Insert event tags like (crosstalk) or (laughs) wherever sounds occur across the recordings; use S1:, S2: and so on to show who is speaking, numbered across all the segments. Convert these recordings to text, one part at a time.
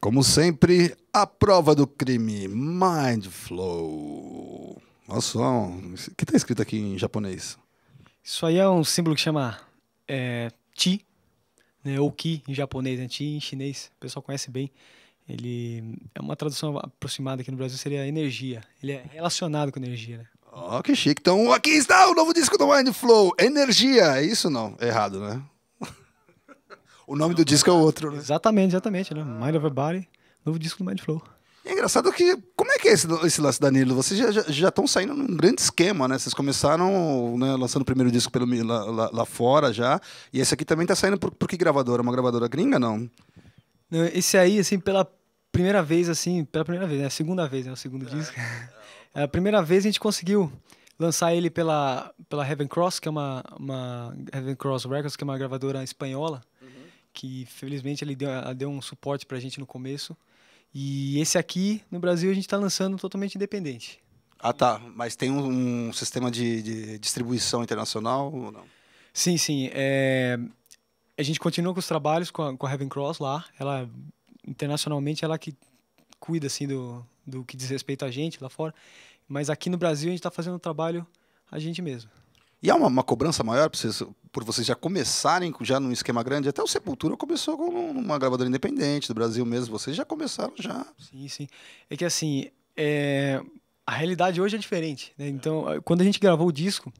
S1: Como sempre, a prova do crime, Mind Flow. Olha só, o que está escrito aqui em japonês? Isso aí é um símbolo que chama é, Ti, né, Oki
S2: em japonês, né, Chi em chinês, o pessoal conhece bem. Ele é uma tradução aproximada aqui no Brasil, seria energia. Ele é relacionado com energia, né? Ó,
S1: oh, que chique. Então, aqui está o novo disco do Mind Flow, Energia. É isso não? É errado, né? (laughs) o nome
S2: não, do disco é outro, né? Exatamente, exatamente, né? Mind Over Body, novo disco do Mind Flow
S1: engraçado que. Como é que é esse, esse lance, Danilo? Vocês já estão saindo num grande esquema, né? Vocês começaram né, lançando o primeiro disco pelo, lá, lá, lá, fora já. E esse aqui também tá saindo por, por que gravadora? Uma gravadora gringa, não?
S2: não? Esse aí, assim, pela primeira vez, assim, pela primeira vez, né? A segunda vez, né? O segundo disco. É, (laughs) é, é, é a primeira vez a gente conseguiu lançar ele pela, pela Heaven Cross, que é uma, uma Heaven Cross Records, que é uma gravadora espanhola, uhum. que felizmente ele deu, deu um suporte pra gente no começo. E esse aqui, no Brasil, a gente está lançando totalmente independente.
S1: Ah, tá. Mas tem um, um sistema de, de, distribuição internacional ou não? Sim, sim. É... A gente continua com os trabalhos
S2: com a, com a Heaven Cross lá. Ela, internacionalmente, ela que cuida, assim, do, do que diz respeito a gente lá fora. Mas aqui no Brasil, a gente está fazendo o trabalho a gente mesmo.
S1: E há uma, uma cobrança maior para vocês, por vocês já começarem já num esquema grande. Até o Sepultura começou com uma gravadora independente do Brasil mesmo. Vocês já começaram já. Sim, sim. É que assim,
S2: é... a realidade hoje é diferente. Né? Então, quando a gente gravou o disco,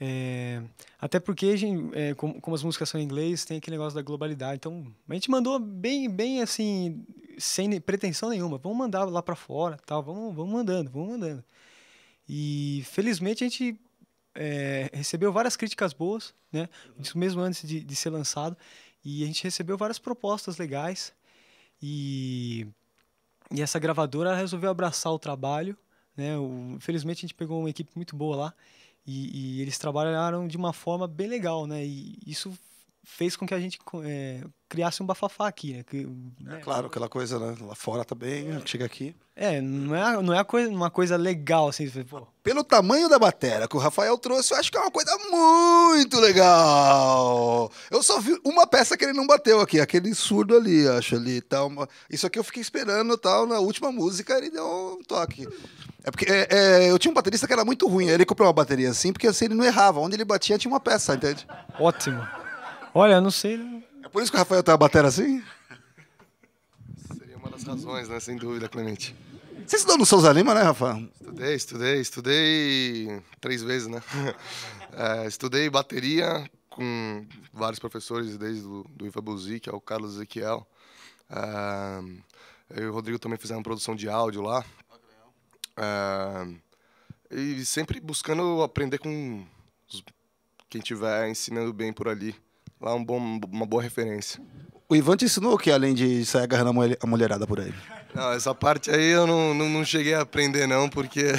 S2: é... até porque gente, é, como, como, as músicas são em inglês, tem aquele negócio da globalidade. Então, a gente mandou bem, bem assim, sem pretensão nenhuma. Vamos mandar lá para fora, tal. Vamos, vamos mandando, vamos mandando. E felizmente a gente é, recebeu várias críticas boas, né? mesmo antes de, de, ser lançado. E a gente recebeu várias propostas legais. E, e essa gravadora resolveu abraçar o trabalho, né? O, infelizmente a gente pegou uma equipe muito boa lá. E, e, eles trabalharam de uma forma bem legal, né? E isso fez com que a gente é, criasse um bafafá aqui, né? Que, é
S1: né? É claro, aquela coisa né? lá fora também, é. chega aqui.
S2: É, não é, não é coisa, uma coisa legal, assim. Pô.
S1: Pelo tamanho da bateria que o Rafael trouxe, eu acho que é uma coisa muito legal. Eu só vi uma peça que ele não bateu aqui, aquele surdo ali, acho ali. Tal, uma... Isso aqui eu fiquei esperando tal. Na última música ele deu um toque. É porque é, é, eu tinha um baterista que era muito ruim. Ele comprou uma bateria assim, porque assim ele não errava. Onde ele batia tinha uma peça, entende? Ótimo. Olha, não sei. É por isso que o Rafael tá a bater assim? Seria uma das razões, né? Sem dúvida, Clemente. Você estudou no Souza Lima, né, Rafa? Estudei, estudei, estudei três vezes, né? (laughs) É, estudei bateria com vários professores, desde o do Iva Buzi, que é o Carlos Ezequiel. É, eu e o Rodrigo também fizemos produção de áudio lá. É, e sempre buscando aprender com quem tiver ensinando bem por ali. Lá é um bom, uma boa referência. O Ivan te ensinou o que, além de sair agarrando a mulherada por aí? Não, essa parte aí eu não, não, não cheguei a aprender, não, porque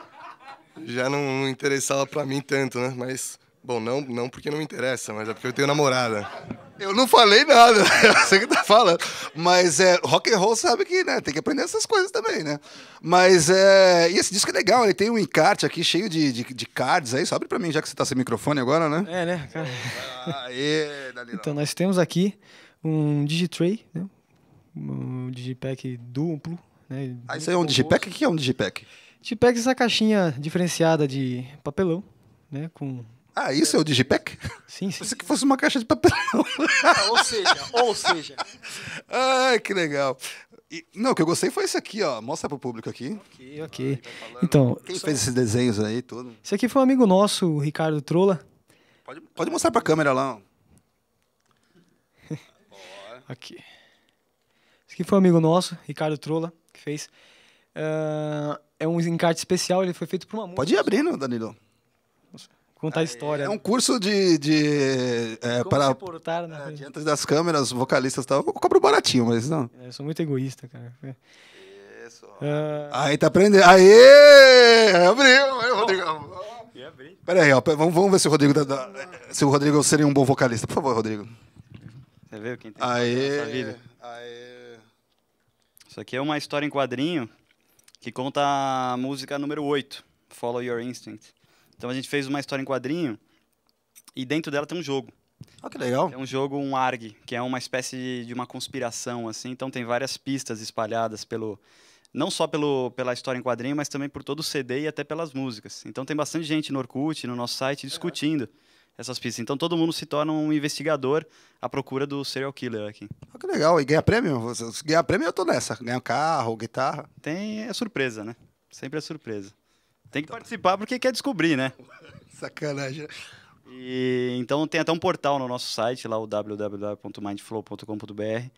S1: (laughs) já não, não interessava para mim tanto, né? Mas Bom, não, não porque não me interessa, mas é porque eu tenho namorada. Eu não falei nada, (laughs) eu sei o que tá falando. Mas é, rock and roll sabe que né, tem que aprender essas coisas também, né? Mas é. E esse disco é legal, ele tem um encarte aqui cheio de, de, de cards aí. Só abre pra mim, já que você tá sem microfone agora, né?
S2: É, né? Então, nós temos aqui um Digitray, né? Um Digipack duplo. Né? Ah, isso aí é um Digipack? O que é um Digipack? Digipack é essa caixinha diferenciada de papelão,
S1: né? Com ah, isso é o Digipack? Sim, sim. Pensei que fosse uma caixa de papelão. Ah, ou seja, ou seja. Ai, que legal. E, não, o que eu gostei foi isso aqui, ó. Mostra pro público aqui. Ok, ok. Ai, então. Quem fez esses desenhos aí, tudo? Esse aqui foi um amigo
S2: nosso, o Ricardo Trola. Pode, pode mostrar pra câmera lá. ó. aqui. Esse aqui foi um amigo nosso, Ricardo Trola, que fez. Uh, é um encarte especial, ele foi feito por uma música.
S1: Pode ir abrindo, Danilo
S2: contar é, história. É um
S1: curso de. de é, Como para se né? é, diante das câmeras, vocalistas e tal. Eu cobro baratinho, mas não. É, eu sou muito egoísta, cara. Isso. Uh... Aí tá aprendendo. Aê! Abriu, aí, Rodrigão. Pera aí, ó. Vamos, vamos ver se o Rodrigo. Da, tá, da, se o Rodrigo seria um bom vocalista. Por favor, Rodrigo. Você viu quem tem aê, aê.
S3: Isso aqui é uma história em quadrinho que conta a música número 8, Follow Your Instinct. Então a gente fez uma história em quadrinho e dentro dela tem um jogo. Ah, oh, que legal. É um jogo, um ARG, que é uma espécie de uma conspiração, assim. Então tem várias pistas espalhadas pelo... Não só pelo, pela história em quadrinho, mas também por todo o CD e até pelas músicas. Então tem bastante gente no Orkut, no nosso site, discutindo essas pistas. Então todo mundo se torna um investigador à procura do serial killer aqui.
S1: Oh, que legal. E ganha prêmio? Se ganhar prêmio, eu tô nessa. Ganhar carro, guitarra. Tem... É surpresa, né? Sempre é surpresa. Tem que participar porque quer descobrir, né? (laughs) Sacanagem.
S3: E, então tem até um portal no nosso site, lá o www.mindflow.com.br,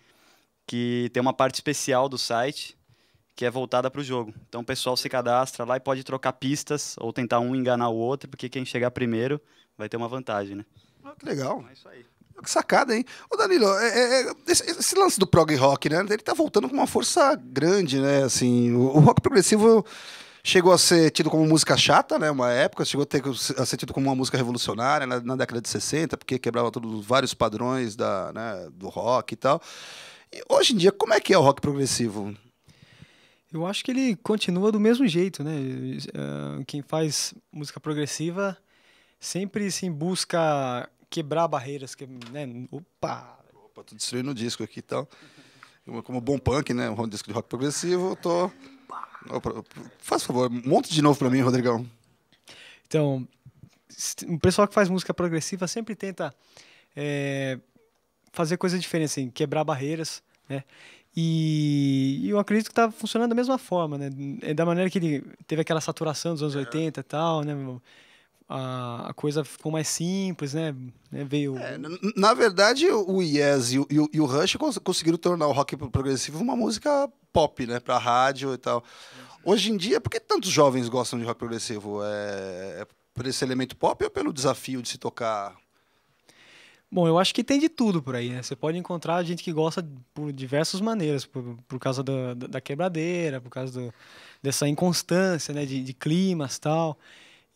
S3: que tem uma parte especial do site que é voltada para o jogo. Então o pessoal se cadastra lá e pode trocar pistas ou tentar um enganar o outro, porque quem chegar primeiro vai ter uma vantagem, né?
S1: Ah, que legal. é isso aí. Que sacada, hein? Ô Danilo, é, é, é esse, esse, lance do prog rock, né? Ele tá voltando com uma força grande, né? Assim, o, o rock progressivo chegou a ser tido como música chata, né? Uma época, chegou a, ter, a ser tido como uma música revolucionária na, na década de 60, porque quebrava todos vários padrões da, né, do rock e tal. E hoje em dia, como é que é o rock progressivo? Eu acho que
S2: ele continua do mesmo jeito, né? É, quem faz música progressiva sempre se busca quebrar barreiras, que, né? Opa!
S1: Opa, tô destruindo o disco aqui e então. tal. Como bom punk, né? Um disco de rock progressivo, tô Faz favor, monte de novo para mim, Rodrigão. Então,
S2: o pessoal que faz música progressiva sempre tenta é, fazer coisa diferente, assim, quebrar barreiras, né? E, e eu acredito que está funcionando da mesma forma, né? É da maneira que ele teve aquela saturação dos anos é. 80 e tal, né? a, coisa ficou mais simples, né? É, veio. É, na
S1: verdade, o Yes e o, e o Rush conseguiram tornar o rock progressivo uma música pop, né? Pra rádio e tal. Hoje em dia, por que tantos jovens gostam de rock progressivo? É, é por esse elemento pop ou pelo desafio de se tocar?
S2: Bom, eu acho que tem de tudo por aí, né? Você pode encontrar gente que gosta por diversas maneiras, por, por causa da, da quebradeira, por causa do, dessa inconstância, né? De, de climas tal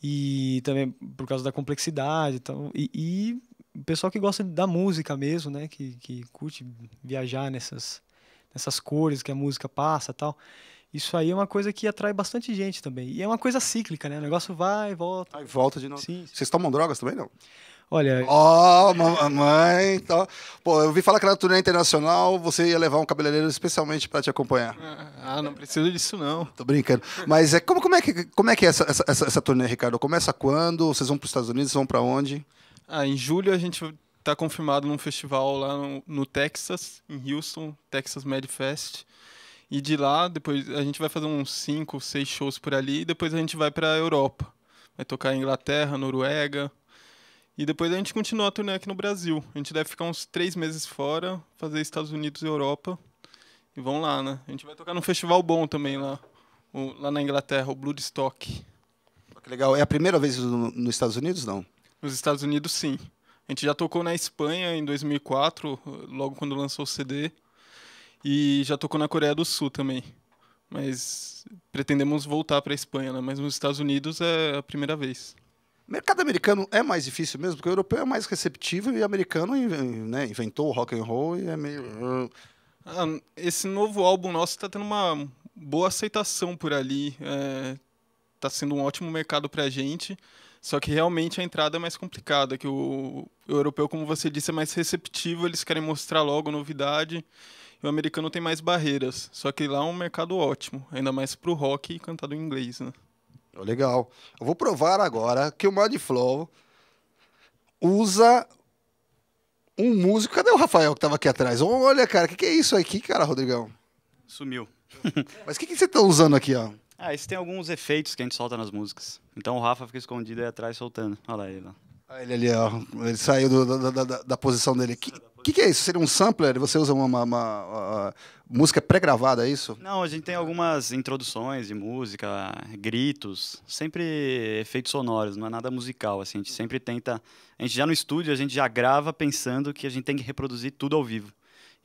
S2: e também por causa da complexidade então, e, e o pessoal que gosta da música mesmo, né? Que, que curte viajar nessas, nessas cores que a música passa tal. Isso aí é uma coisa que atrai bastante gente também. E é uma coisa cíclica, né? O negócio vai, volta. e
S1: volta de novo. Sim. Vocês tomam drogas também, não? Olha. Ó, oh, mamãe. Tá. Pô, eu vi falar que na turnê internacional você ia levar um cabeleireiro especialmente para te acompanhar. Ah, ah, não preciso disso, não. Tô brincando. Mas é, como, como é que, como é, que é essa, essa, essa, turnê, Ricardo? Começa quando? Vocês vão para os Estados
S4: Unidos? Vão para onde? Ah, em julho a gente tá confirmado num festival lá no, no Texas, em Houston, Texas Mad Fest. E de lá, depois a gente vai fazer uns 5, 6 shows por ali e depois a gente vai para a Europa. Vai tocar em Inglaterra, Noruega. E depois a gente continua a turnê aqui no Brasil. A gente deve ficar uns 3 meses fora, fazer Estados Unidos e Europa. E vão lá, né? A gente vai tocar num festival bom também lá, o, lá na Inglaterra, o Bloodstock. Que
S1: legal. É a primeira vez no, nos Estados Unidos, não?
S4: Nos Estados Unidos, sim. A gente já tocou na Espanha em 2004, logo quando lançou o CD. E já tocou na Coreia do Sul também. Mas pretendemos voltar para a Espanha, né? mas nos Estados Unidos é a primeira vez. Mercado
S1: americano é mais difícil mesmo, porque o europeu é mais receptivo e o americano né, inventou o rock and roll
S4: e é meio. Uh. Ah, esse novo álbum nosso está tendo uma boa aceitação por ali. Está é, sendo um ótimo mercado para a gente. Só que realmente a entrada é mais complicada, que o, o europeu, como você disse, é mais receptivo, eles querem mostrar logo novidade. E o americano tem mais barreiras, só que lá é um mercado ótimo, ainda mais pro rock cantado em inglês, né?
S1: Legal. Eu vou provar agora que o Mod Flow usa um músico. Cadê o Rafael que tava aqui atrás? Olha, cara, o que, que é isso aqui, cara, Rodrigão? Sumiu. (laughs) Mas o que, que você tá usando aqui, ó?
S3: Ah, isso tem alguns efeitos que a gente solta nas músicas. Então o Rafa fica escondido aí atrás soltando. Olha
S1: lá ele lá. Olha ele ali, ó. Ele saiu do, da, da, da, da, posição dele. aqui. O que, que, é isso? Seria um sampler? Você usa uma, uma, uma, uh, música pré-gravada, é isso?
S3: Não, a gente tem algumas introduções de música, gritos, sempre efeitos sonoros, não é nada musical. Assim, a gente sempre tenta. A gente já no estúdio, a gente já grava pensando que a gente tem que reproduzir tudo ao vivo.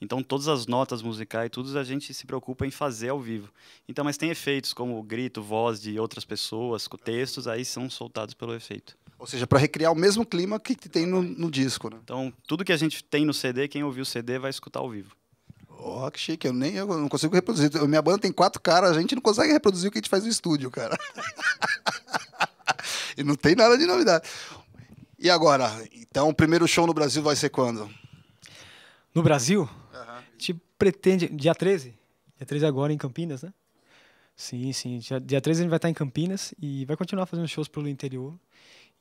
S3: Então, todas as notas musicais, tudo a gente se preocupa em fazer ao vivo. Então, mas tem efeitos como grito, voz de outras pessoas, textos, aí são soltados pelo efeito.
S1: Ou seja, para recriar o mesmo clima que tem no, no disco. Né? Então,
S3: tudo que a gente tem no CD, quem ouviu o CD vai
S1: escutar ao vivo. Oh, que chique, eu nem eu não consigo reproduzir. Minha banda tem quatro caras, a gente não consegue reproduzir o que a gente faz no estúdio, cara. (laughs) e não tem nada de novidade. E agora? Então, o primeiro show no Brasil vai ser quando? No Brasil?
S2: Uhum. A gente pretende. Dia 13? Dia 13 agora em Campinas, né? Sim, sim. Dia, dia 13 a gente vai estar em Campinas e vai continuar fazendo shows pelo interior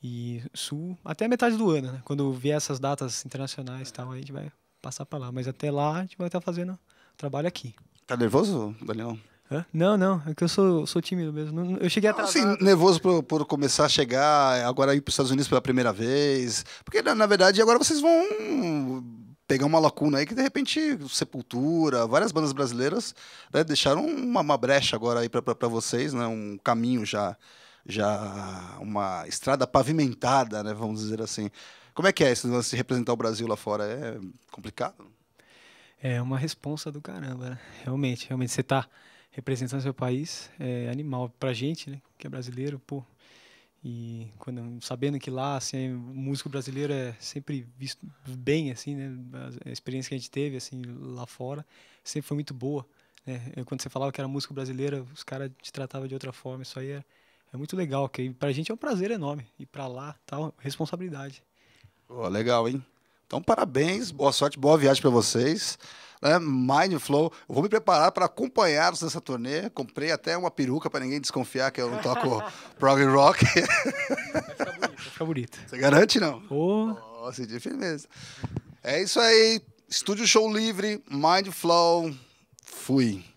S2: e sul até a metade do ano, né? Quando vier essas datas internacionais e tal, a gente vai passar para lá. Mas até lá a gente vai estar fazendo trabalho aqui.
S1: Tá nervoso, Daniel?
S2: Hã? Não, não, é que eu
S1: sou, sou tímido mesmo. Eu cheguei até Assim, nervoso por, por começar a chegar, agora ir para os Estados Unidos pela primeira vez. Porque, na, na verdade, agora vocês vão pegar uma lacuna aí que de repente Sepultura, várias bandas brasileiras né, deixaram uma, uma, brecha agora aí para vocês, né, um caminho já já uma estrada pavimentada, né, vamos dizer assim. Como é que é esse lance de representar o Brasil lá fora? É complicado?
S2: É uma responsa do caramba, né? Realmente, realmente, você tá representando seu país, é animal pra gente, né? Que é brasileiro, pô. E quando, sabendo que lá, assim, o músico brasileiro é sempre visto bem, assim, né? A experiência que a gente teve, assim, lá fora, sempre foi muito boa, né? Quando você falava que era músico brasileiro, os caras te tratavam de outra forma, isso aí era... É é muito legal, que pra gente é um prazer enorme ir pra lá, tal, responsabilidade.
S1: Oh, legal, hein? Então, parabéns, boa sorte, boa viagem para vocês. Né? Mind Flow, vou me preparar para acompanhá-los nessa turnê. Comprei até uma peruca para ninguém desconfiar que eu não toco (laughs) prog rock. vai ficar bonito, vai ficar bonito. Você garante, não? Oh. Oh, firmeza. É isso aí, Estúdio Show Livre, Mind Flow, fui.